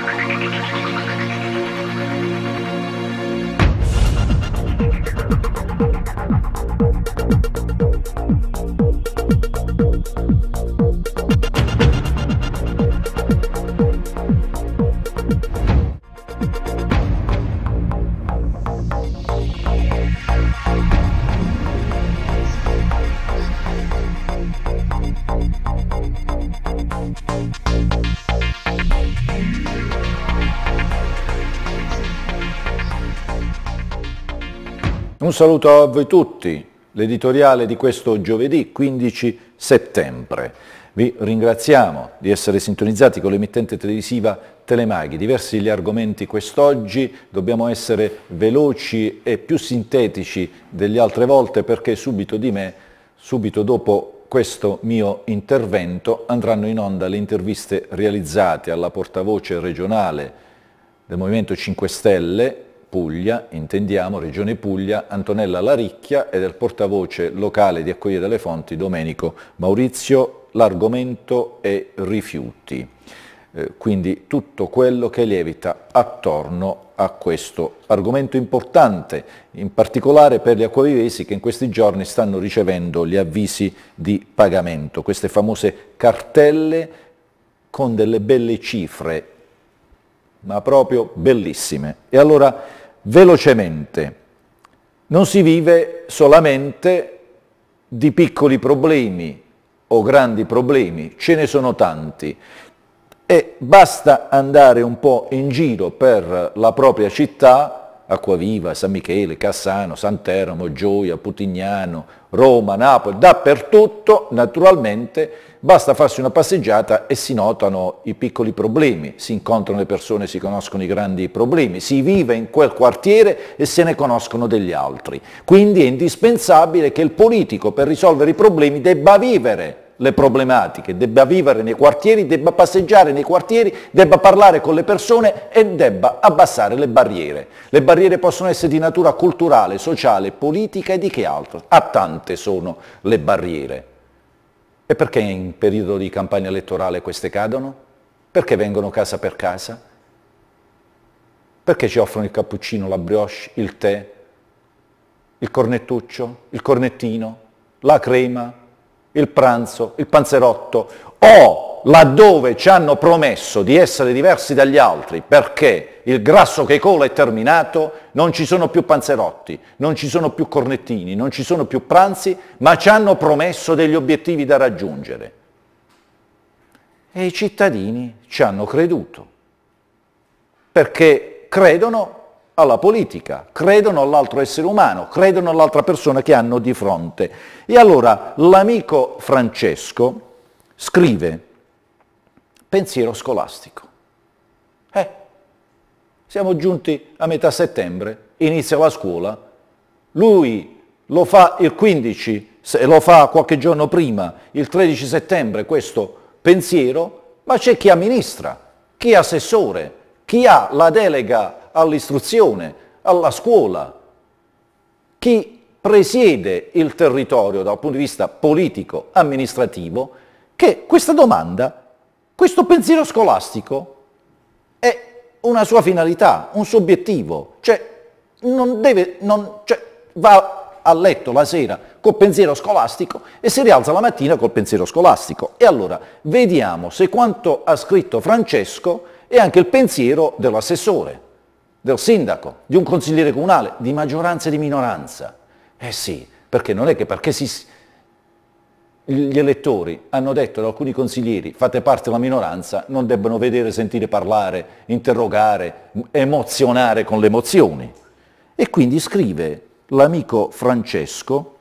Thank you. Un saluto a voi tutti, l'editoriale di questo giovedì 15 settembre. Vi ringraziamo di essere sintonizzati con l'emittente televisiva Telemaghi. Diversi gli argomenti quest'oggi, dobbiamo essere veloci e più sintetici delle altre volte perché subito di me, subito dopo questo mio intervento, andranno in onda le interviste realizzate alla portavoce regionale del Movimento 5 Stelle Puglia, intendiamo Regione Puglia, Antonella Laricchia e del portavoce locale di Accoglie delle Fonti, Domenico Maurizio, l'argomento è rifiuti. Eh, quindi tutto quello che lievita attorno a questo argomento importante, in particolare per gli acquavivesi che in questi giorni stanno ricevendo gli avvisi di pagamento, queste famose cartelle con delle belle cifre ma proprio bellissime. E allora velocemente. Non si vive solamente di piccoli problemi o grandi problemi, ce ne sono tanti e basta andare un po' in giro per la propria città, Acquaviva, San Michele, Cassano, Santeramo, Gioia, Putignano, Roma, Napoli, dappertutto naturalmente basta farsi una passeggiata e si notano i piccoli problemi, si incontrano le persone, si conoscono i grandi problemi, si vive in quel quartiere e se ne conoscono degli altri. Quindi è indispensabile che il politico per risolvere i problemi debba vivere le problematiche, debba vivere nei quartieri, debba passeggiare nei quartieri, debba parlare con le persone e debba abbassare le barriere. Le barriere possono essere di natura culturale, sociale, politica e di che altro. A tante sono le barriere. E perché in periodo di campagna elettorale queste cadono? Perché vengono casa per casa? Perché ci offrono il cappuccino, la brioche, il tè, il cornettuccio, il cornettino, la crema, il pranzo, il panzerotto? O laddove ci hanno promesso di essere diversi dagli altri perché il grasso che cola è terminato, non ci sono più panzerotti, non ci sono più cornettini, non ci sono più pranzi, ma ci hanno promesso degli obiettivi da raggiungere. E i cittadini ci hanno creduto, perché credono alla politica, credono all'altro essere umano, credono all'altra persona che hanno di fronte. E allora l'amico Francesco scrive pensiero scolastico. Siamo giunti a metà settembre, inizia la scuola, lui lo fa il 15, lo fa qualche giorno prima, il 13 settembre, questo pensiero, ma c'è chi amministra, chi è assessore, chi ha la delega all'istruzione, alla scuola, chi presiede il territorio dal punto di vista politico, amministrativo, che questa domanda, questo pensiero scolastico è una sua finalità, un suo obiettivo, cioè, non deve, non, cioè, va a letto la sera col pensiero scolastico e si rialza la mattina col pensiero scolastico. E allora vediamo se quanto ha scritto Francesco è anche il pensiero dell'assessore, del sindaco, di un consigliere comunale, di maggioranza e di minoranza. Eh sì, perché non è che perché si, gli elettori hanno detto ad alcuni consiglieri, fate parte della minoranza, non debbano vedere, sentire parlare, interrogare, emozionare con le emozioni. E quindi scrive l'amico Francesco,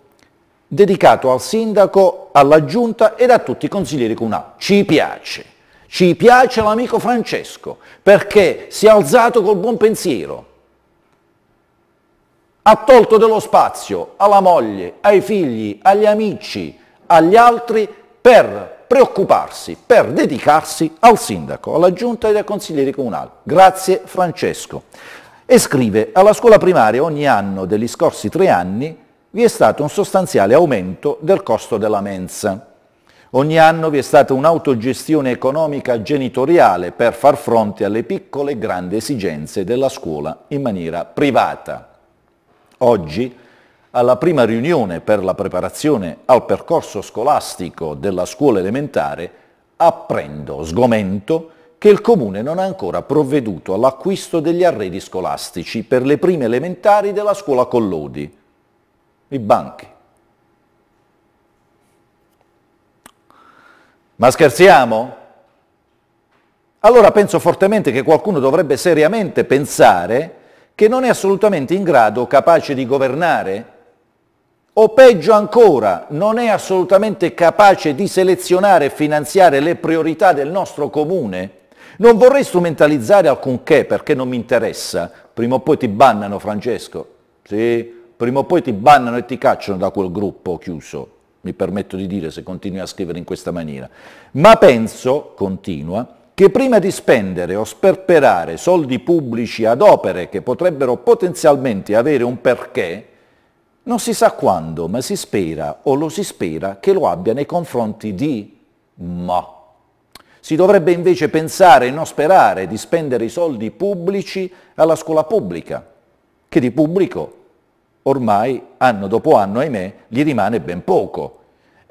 dedicato al sindaco, alla giunta ed a tutti i consiglieri con una. Ci piace, ci piace l'amico Francesco, perché si è alzato col buon pensiero, ha tolto dello spazio alla moglie, ai figli, agli amici, agli altri per preoccuparsi, per dedicarsi al sindaco, alla giunta e ai consiglieri comunali. Grazie Francesco. E scrive, alla scuola primaria ogni anno degli scorsi tre anni vi è stato un sostanziale aumento del costo della mensa. Ogni anno vi è stata un'autogestione economica genitoriale per far fronte alle piccole e grandi esigenze della scuola in maniera privata. Oggi alla prima riunione per la preparazione al percorso scolastico della scuola elementare, apprendo, sgomento, che il Comune non ha ancora provveduto all'acquisto degli arredi scolastici per le prime elementari della scuola Collodi. I banchi. Ma scherziamo? Allora penso fortemente che qualcuno dovrebbe seriamente pensare che non è assolutamente in grado, capace di governare o peggio ancora non è assolutamente capace di selezionare e finanziare le priorità del nostro comune? Non vorrei strumentalizzare alcunché perché non mi interessa. Prima o poi ti bannano Francesco, sì, prima o poi ti bannano e ti cacciano da quel gruppo chiuso, mi permetto di dire se continui a scrivere in questa maniera. Ma penso, continua, che prima di spendere o sperperare soldi pubblici ad opere che potrebbero potenzialmente avere un perché, non si sa quando, ma si spera o lo si spera che lo abbia nei confronti di ma. Si dovrebbe invece pensare e non sperare di spendere i soldi pubblici alla scuola pubblica, che di pubblico ormai anno dopo anno, ahimè, gli rimane ben poco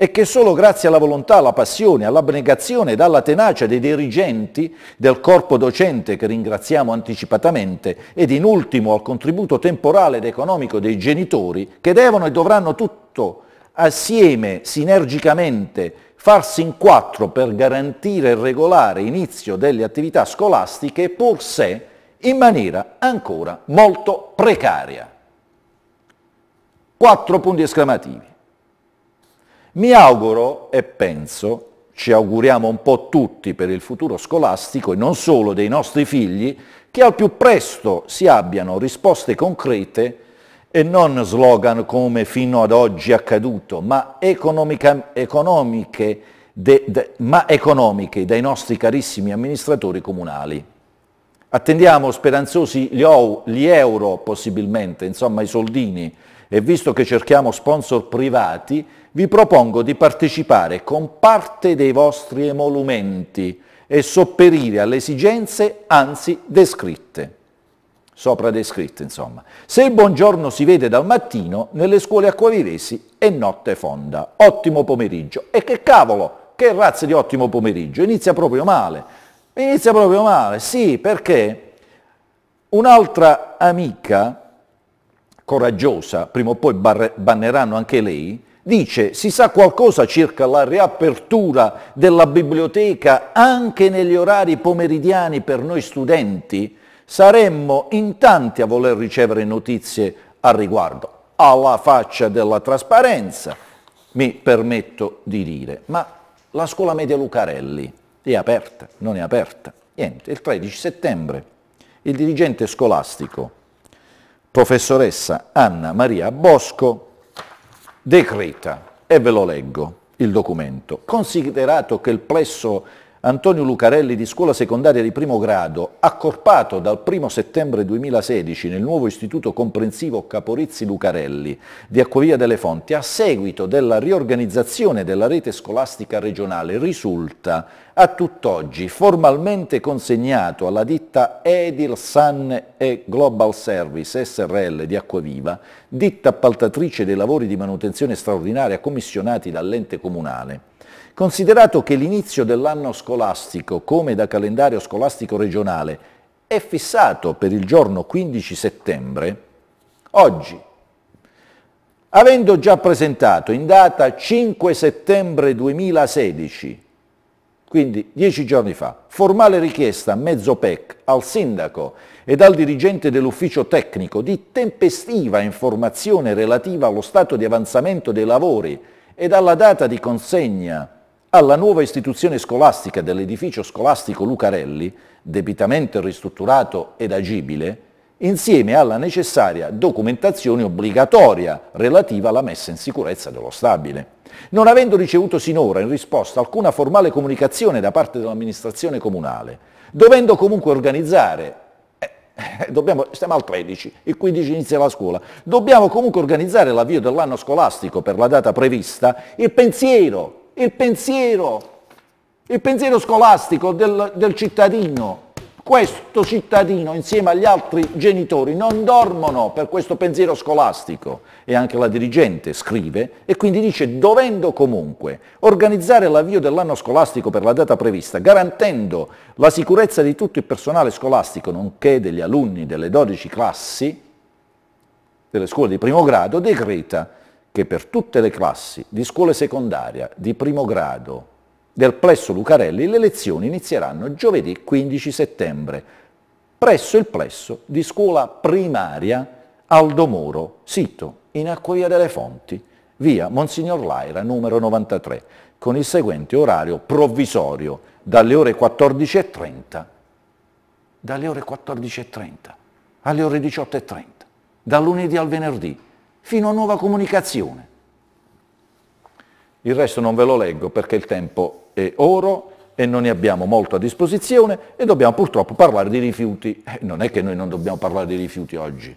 e che solo grazie alla volontà, alla passione, all'abnegazione ed alla tenacia dei dirigenti del corpo docente che ringraziamo anticipatamente ed in ultimo al contributo temporale ed economico dei genitori che devono e dovranno tutto assieme, sinergicamente, farsi in quattro per garantire il regolare inizio delle attività scolastiche pur se in maniera ancora molto precaria. Quattro punti esclamativi. Mi auguro e penso, ci auguriamo un po' tutti per il futuro scolastico e non solo dei nostri figli, che al più presto si abbiano risposte concrete e non slogan come fino ad oggi accaduto, ma, economiche, de, de, ma economiche dai nostri carissimi amministratori comunali. Attendiamo speranzosi gli, euro possibilmente, insomma i soldini, e visto che cerchiamo sponsor privati, vi propongo di partecipare con parte dei vostri emolumenti e sopperire alle esigenze anzi descritte. Sopra descritte, insomma. Se il buongiorno si vede dal mattino, nelle scuole acquaviresi è notte fonda. Ottimo pomeriggio. E che cavolo, che razza di ottimo pomeriggio, inizia proprio male. Inizia proprio male, sì, perché un'altra amica coraggiosa, prima o poi banneranno anche lei, dice si sa qualcosa circa la riapertura della biblioteca anche negli orari pomeridiani per noi studenti? Saremmo in tanti a voler ricevere notizie al riguardo, alla faccia della trasparenza, mi permetto di dire. Ma la scuola media Lucarelli, è aperta, non è aperta. Niente, il 13 settembre il dirigente scolastico, professoressa Anna Maria Bosco, decreta, e ve lo leggo il documento, considerato che il plesso Antonio Lucarelli di scuola secondaria di primo grado, accorpato dal 1 settembre 2016 nel nuovo istituto comprensivo Caporizzi Lucarelli di Acquavia delle Fonti, a seguito della riorganizzazione della rete scolastica regionale, risulta a tutt'oggi formalmente consegnato alla ditta Edil Sun e Global Service SRL di Acquaviva, ditta appaltatrice dei lavori di manutenzione straordinaria commissionati dall'ente comunale Considerato che l'inizio dell'anno scolastico, come da calendario scolastico regionale, è fissato per il giorno 15 settembre, oggi, avendo già presentato in data 5 settembre 2016, quindi dieci giorni fa, formale richiesta a mezzo PEC al sindaco e dal dirigente dell'ufficio tecnico di tempestiva informazione relativa allo stato di avanzamento dei lavori ed alla data di consegna alla nuova istituzione scolastica dell'edificio scolastico Lucarelli, debitamente ristrutturato ed agibile, insieme alla necessaria documentazione obbligatoria relativa alla messa in sicurezza dello stabile. Non avendo ricevuto sinora in risposta alcuna formale comunicazione da parte dell'amministrazione comunale, dovendo comunque organizzare, eh, eh dobbiamo, stiamo al 13, il 15 inizia la scuola, dobbiamo comunque organizzare l'avvio dell'anno scolastico per la data prevista, il pensiero il pensiero, il pensiero scolastico del, del cittadino. Questo cittadino insieme agli altri genitori non dormono per questo pensiero scolastico e anche la dirigente scrive e quindi dice dovendo comunque organizzare l'avvio dell'anno scolastico per la data prevista, garantendo la sicurezza di tutto il personale scolastico nonché degli alunni delle 12 classi delle scuole di primo grado, decreta che per tutte le classi di scuola secondaria di primo grado del plesso Lucarelli le lezioni inizieranno giovedì 15 settembre presso il plesso di scuola primaria Aldo Moro, sito in Acquaria delle Fonti, via Monsignor Laira numero 93, con il seguente orario provvisorio dalle ore 14.30 dalle ore 14.30 alle ore 18.30, dal lunedì al venerdì fino a nuova comunicazione. Il resto non ve lo leggo perché il tempo è oro e non ne abbiamo molto a disposizione e dobbiamo purtroppo parlare di rifiuti. Eh, non è che noi non dobbiamo parlare di rifiuti oggi,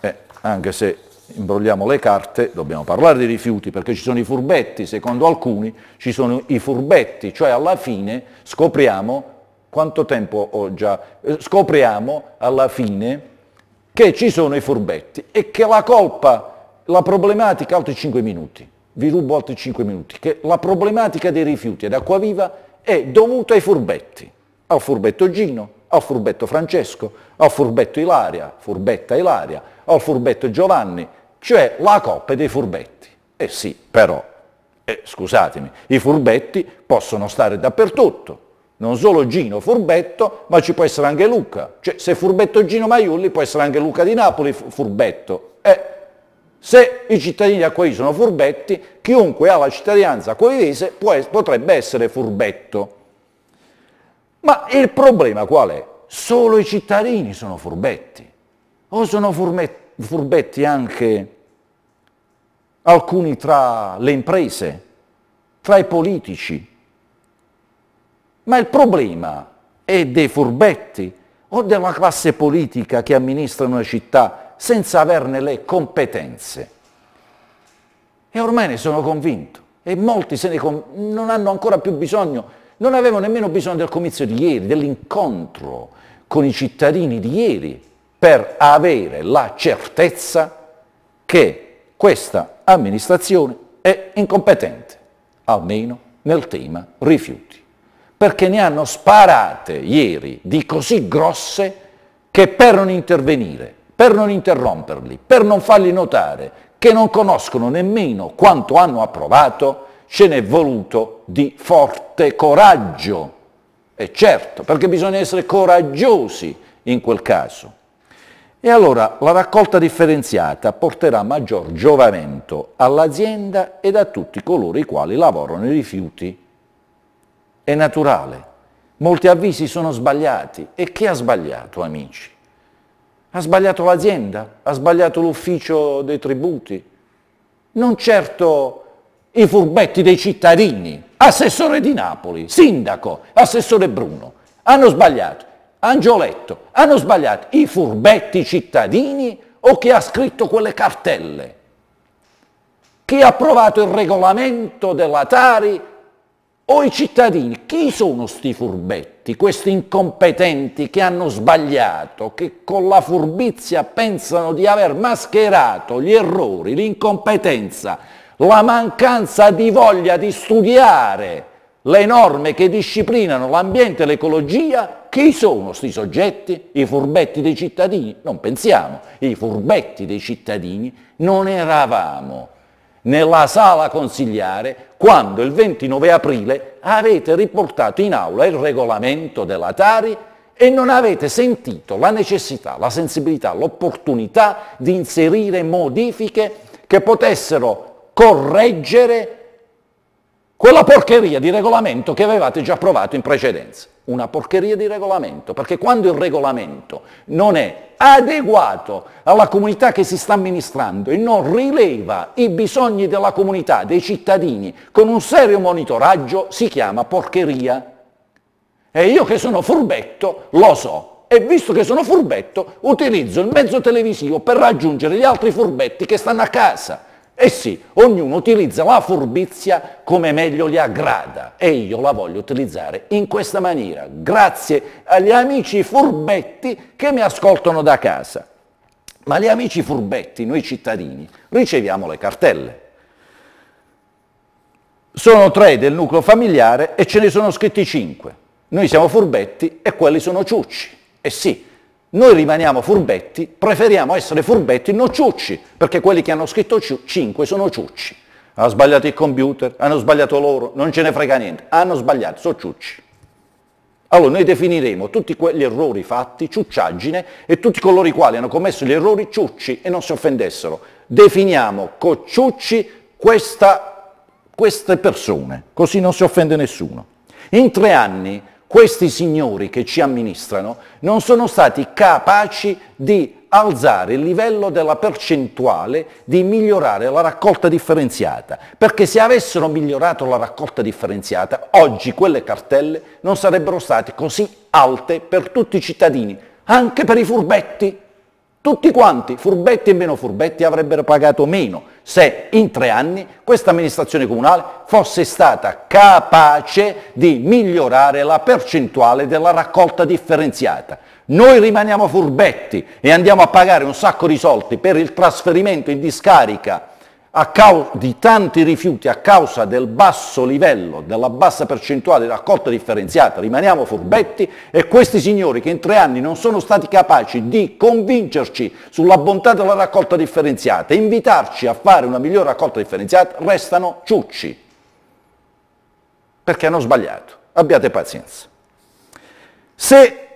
eh, anche se imbrogliamo le carte, dobbiamo parlare di rifiuti perché ci sono i furbetti, secondo alcuni ci sono i furbetti, cioè alla fine scopriamo quanto tempo ho già, eh, scopriamo alla fine che ci sono i furbetti e che la colpa, la problematica, altri 5 minuti, vi rubo altri 5 minuti, che la problematica dei rifiuti ad viva è dovuta ai furbetti, al furbetto Gino, al furbetto Francesco, al furbetto Ilaria, furbetta Ilaria, al furbetto Giovanni, cioè la coppa dei furbetti. Eh sì, però, eh, scusatemi, i furbetti possono stare dappertutto, non solo Gino furbetto, ma ci può essere anche Luca. Cioè, se furbetto Gino Maiulli, può essere anche Luca di Napoli furbetto. Eh, se i cittadini di Acquavivi sono furbetti, chiunque ha la cittadinanza acquavivese potrebbe essere furbetto. Ma il problema qual è? Solo i cittadini sono furbetti. O sono furbetti anche alcuni tra le imprese, tra i politici, ma il problema è dei furbetti o della classe politica che amministra una città senza averne le competenze? E ormai ne sono convinto e molti se ne non hanno ancora più bisogno, non avevano nemmeno bisogno del comizio di ieri, dell'incontro con i cittadini di ieri per avere la certezza che questa amministrazione è incompetente, almeno nel tema rifiuti perché ne hanno sparate ieri di così grosse che per non intervenire, per non interromperli, per non farli notare che non conoscono nemmeno quanto hanno approvato, ce n'è voluto di forte coraggio. E certo, perché bisogna essere coraggiosi in quel caso. E allora la raccolta differenziata porterà maggior giovamento all'azienda ed a tutti coloro i quali lavorano i rifiuti è naturale. Molti avvisi sono sbagliati. E chi ha sbagliato, amici? Ha sbagliato l'azienda? Ha sbagliato l'ufficio dei tributi? Non certo i furbetti dei cittadini, assessore di Napoli, sindaco, assessore Bruno, hanno sbagliato, Angioletto, hanno sbagliato i furbetti cittadini o chi ha scritto quelle cartelle? Chi ha approvato il regolamento della Tari o i cittadini, chi sono sti furbetti, questi incompetenti che hanno sbagliato, che con la furbizia pensano di aver mascherato gli errori, l'incompetenza, la mancanza di voglia di studiare le norme che disciplinano l'ambiente e l'ecologia, chi sono sti soggetti? I furbetti dei cittadini? Non pensiamo, i furbetti dei cittadini non eravamo nella sala consigliare quando il 29 aprile avete riportato in aula il regolamento della Tari e non avete sentito la necessità, la sensibilità, l'opportunità di inserire modifiche che potessero correggere quella porcheria di regolamento che avevate già approvato in precedenza una porcheria di regolamento, perché quando il regolamento non è adeguato alla comunità che si sta amministrando e non rileva i bisogni della comunità, dei cittadini, con un serio monitoraggio, si chiama porcheria. E io che sono furbetto lo so. E visto che sono furbetto, utilizzo il mezzo televisivo per raggiungere gli altri furbetti che stanno a casa. Eh sì, ognuno utilizza la furbizia come meglio gli aggrada e io la voglio utilizzare in questa maniera, grazie agli amici furbetti che mi ascoltano da casa. Ma gli amici furbetti, noi cittadini, riceviamo le cartelle. Sono tre del nucleo familiare e ce ne sono scritti cinque. Noi siamo furbetti e quelli sono ciucci. Eh sì, noi rimaniamo furbetti, preferiamo essere furbetti non ciucci, perché quelli che hanno scritto 5 sono ciucci. Hanno sbagliato il computer, hanno sbagliato loro, non ce ne frega niente, hanno sbagliato, sono ciucci. Allora noi definiremo tutti quegli errori fatti ciucciaggine e tutti coloro i quali hanno commesso gli errori ciucci e non si offendessero. Definiamo con ciucci questa, queste persone, così non si offende nessuno. In tre anni questi signori che ci amministrano non sono stati capaci di alzare il livello della percentuale di migliorare la raccolta differenziata, perché se avessero migliorato la raccolta differenziata, oggi quelle cartelle non sarebbero state così alte per tutti i cittadini, anche per i furbetti. Tutti quanti, furbetti e meno furbetti, avrebbero pagato meno se in tre anni questa amministrazione comunale fosse stata capace di migliorare la percentuale della raccolta differenziata. Noi rimaniamo furbetti e andiamo a pagare un sacco di soldi per il trasferimento in discarica di tanti rifiuti a causa del basso livello, della bassa percentuale di raccolta differenziata, rimaniamo furbetti e questi signori che in tre anni non sono stati capaci di convincerci sulla bontà della raccolta differenziata, invitarci a fare una migliore raccolta differenziata, restano ciucci, perché hanno sbagliato. Abbiate pazienza. Se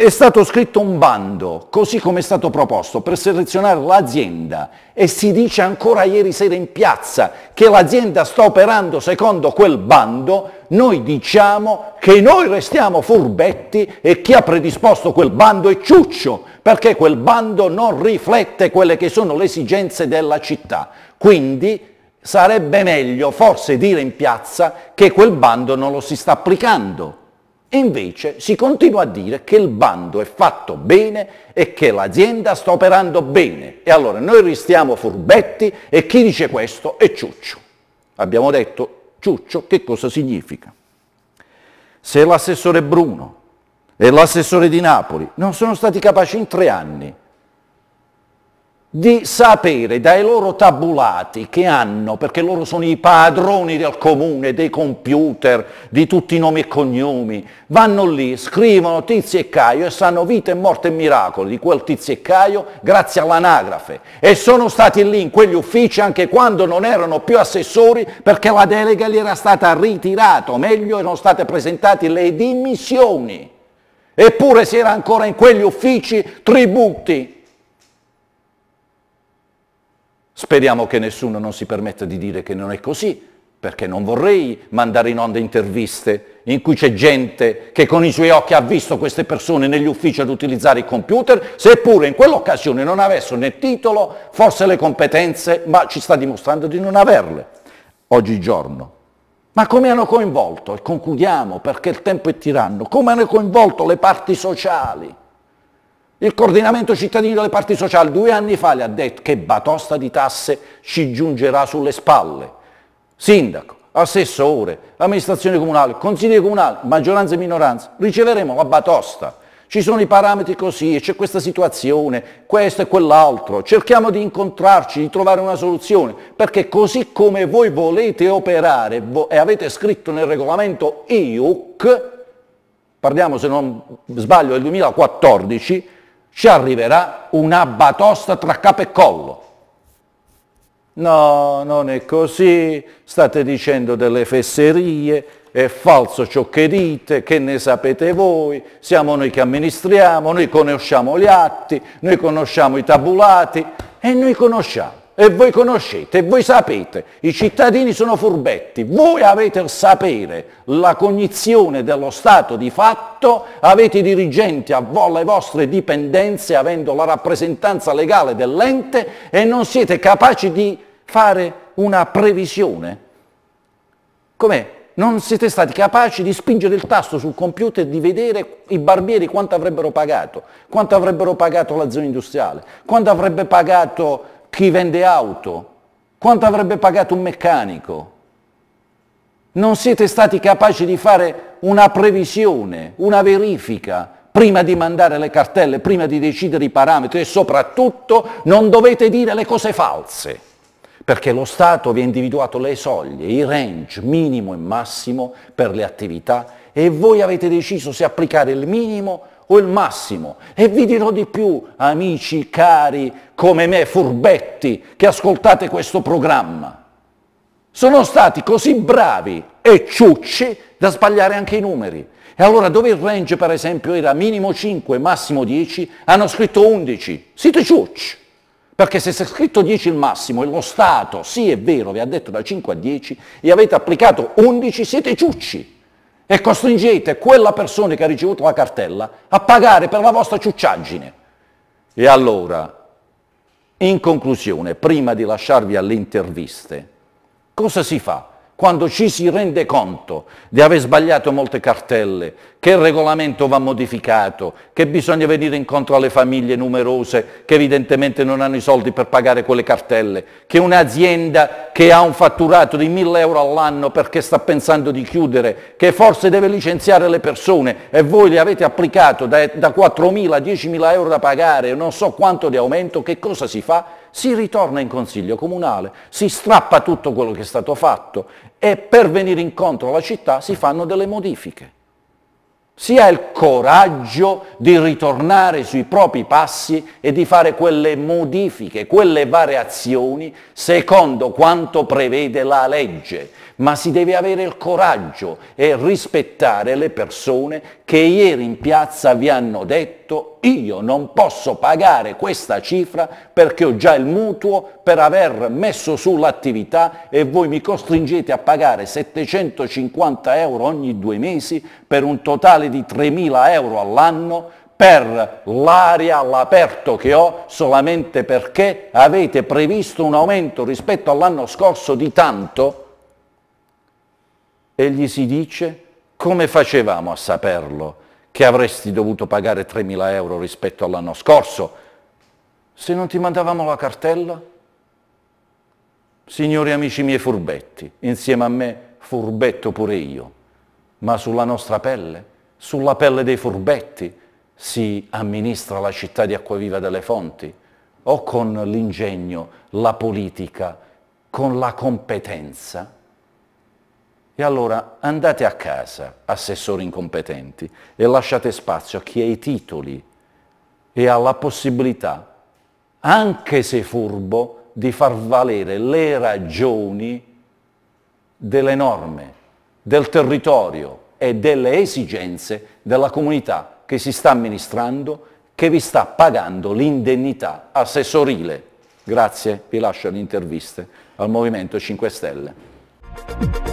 è stato scritto un bando, così come è stato proposto, per selezionare l'azienda e si dice ancora ieri sera in piazza che l'azienda sta operando secondo quel bando, noi diciamo che noi restiamo furbetti e chi ha predisposto quel bando è Ciuccio, perché quel bando non riflette quelle che sono le esigenze della città. Quindi sarebbe meglio forse dire in piazza che quel bando non lo si sta applicando e invece si continua a dire che il bando è fatto bene e che l'azienda sta operando bene. E allora noi restiamo furbetti e chi dice questo è Ciuccio. Abbiamo detto Ciuccio che cosa significa. Se l'assessore Bruno e l'assessore di Napoli non sono stati capaci in tre anni di sapere dai loro tabulati che hanno, perché loro sono i padroni del comune, dei computer, di tutti i nomi e cognomi, vanno lì, scrivono tizio e caio e sanno vita e morte e miracoli di quel tizio e caio grazie all'anagrafe. E sono stati lì in quegli uffici anche quando non erano più assessori perché la delega gli era stata ritirata, o meglio erano state presentate le dimissioni. Eppure si era ancora in quegli uffici tributi Speriamo che nessuno non si permetta di dire che non è così, perché non vorrei mandare in onda interviste in cui c'è gente che con i suoi occhi ha visto queste persone negli uffici ad utilizzare i computer, seppure in quell'occasione non avessero né titolo, forse le competenze, ma ci sta dimostrando di non averle oggigiorno. Ma come hanno coinvolto, e concludiamo perché il tempo è tiranno, come hanno coinvolto le parti sociali? Il coordinamento cittadino delle parti sociali due anni fa le ha detto che batosta di tasse ci giungerà sulle spalle. Sindaco, assessore, amministrazione comunale, consigliere comunale, maggioranza e minoranza, riceveremo la batosta. Ci sono i parametri così, e c'è questa situazione, questo e quell'altro. Cerchiamo di incontrarci, di trovare una soluzione, perché così come voi volete operare e avete scritto nel regolamento IUC, parliamo se non sbaglio del 2014, ci arriverà una batosta tra capo e collo. No, non è così, state dicendo delle fesserie, è falso ciò che dite, che ne sapete voi, siamo noi che amministriamo, noi conosciamo gli atti, noi conosciamo i tabulati e noi conosciamo e voi conoscete e voi sapete, i cittadini sono furbetti, voi avete il sapere, la cognizione dello stato di fatto, avete i dirigenti a voi vostre dipendenze avendo la rappresentanza legale dell'ente e non siete capaci di fare una previsione. Com'è? Non siete stati capaci di spingere il tasto sul computer e di vedere i barbieri quanto avrebbero pagato, quanto avrebbero pagato la zona industriale, quanto avrebbe pagato chi vende auto, quanto avrebbe pagato un meccanico. Non siete stati capaci di fare una previsione, una verifica, prima di mandare le cartelle, prima di decidere i parametri e soprattutto non dovete dire le cose false, perché lo Stato vi ha individuato le soglie, i range minimo e massimo per le attività e voi avete deciso se applicare il minimo o il massimo. E vi dirò di più, amici cari come me, furbetti, che ascoltate questo programma. Sono stati così bravi e ciucci da sbagliare anche i numeri. E allora dove il range per esempio era minimo 5, massimo 10, hanno scritto 11. Siete ciucci. Perché se si è scritto 10 il massimo e lo Stato, sì è vero, vi ha detto da 5 a 10 e avete applicato 11, siete ciucci e costringete quella persona che ha ricevuto la cartella a pagare per la vostra ciucciaggine. E allora, in conclusione, prima di lasciarvi alle interviste, cosa si fa quando ci si rende conto di aver sbagliato molte cartelle, che il regolamento va modificato, che bisogna venire incontro alle famiglie numerose che evidentemente non hanno i soldi per pagare quelle cartelle, che un'azienda che ha un fatturato di 1000 euro all'anno perché sta pensando di chiudere, che forse deve licenziare le persone e voi le avete applicato da, da 4.000 a 10.000 euro da pagare, non so quanto di aumento, che cosa si fa? si ritorna in consiglio comunale, si strappa tutto quello che è stato fatto e per venire incontro alla città si fanno delle modifiche. Si ha il coraggio di ritornare sui propri passi e di fare quelle modifiche, quelle variazioni secondo quanto prevede la legge ma si deve avere il coraggio e rispettare le persone che ieri in piazza vi hanno detto io non posso pagare questa cifra perché ho già il mutuo per aver messo su l'attività e voi mi costringete a pagare 750 euro ogni due mesi per un totale di 3.000 euro all'anno per l'aria all'aperto che ho solamente perché avete previsto un aumento rispetto all'anno scorso di tanto e gli si dice come facevamo a saperlo che avresti dovuto pagare 3.000 euro rispetto all'anno scorso se non ti mandavamo la cartella? Signori amici miei furbetti, insieme a me furbetto pure io, ma sulla nostra pelle, sulla pelle dei furbetti, si amministra la città di Acquaviva delle Fonti o con l'ingegno, la politica, con la competenza? E allora andate a casa, assessori incompetenti, e lasciate spazio a chi ha i titoli e ha la possibilità, anche se furbo, di far valere le ragioni delle norme, del territorio e delle esigenze della comunità che si sta amministrando, che vi sta pagando l'indennità assessorile. Grazie, vi lascio le interviste al Movimento 5 Stelle.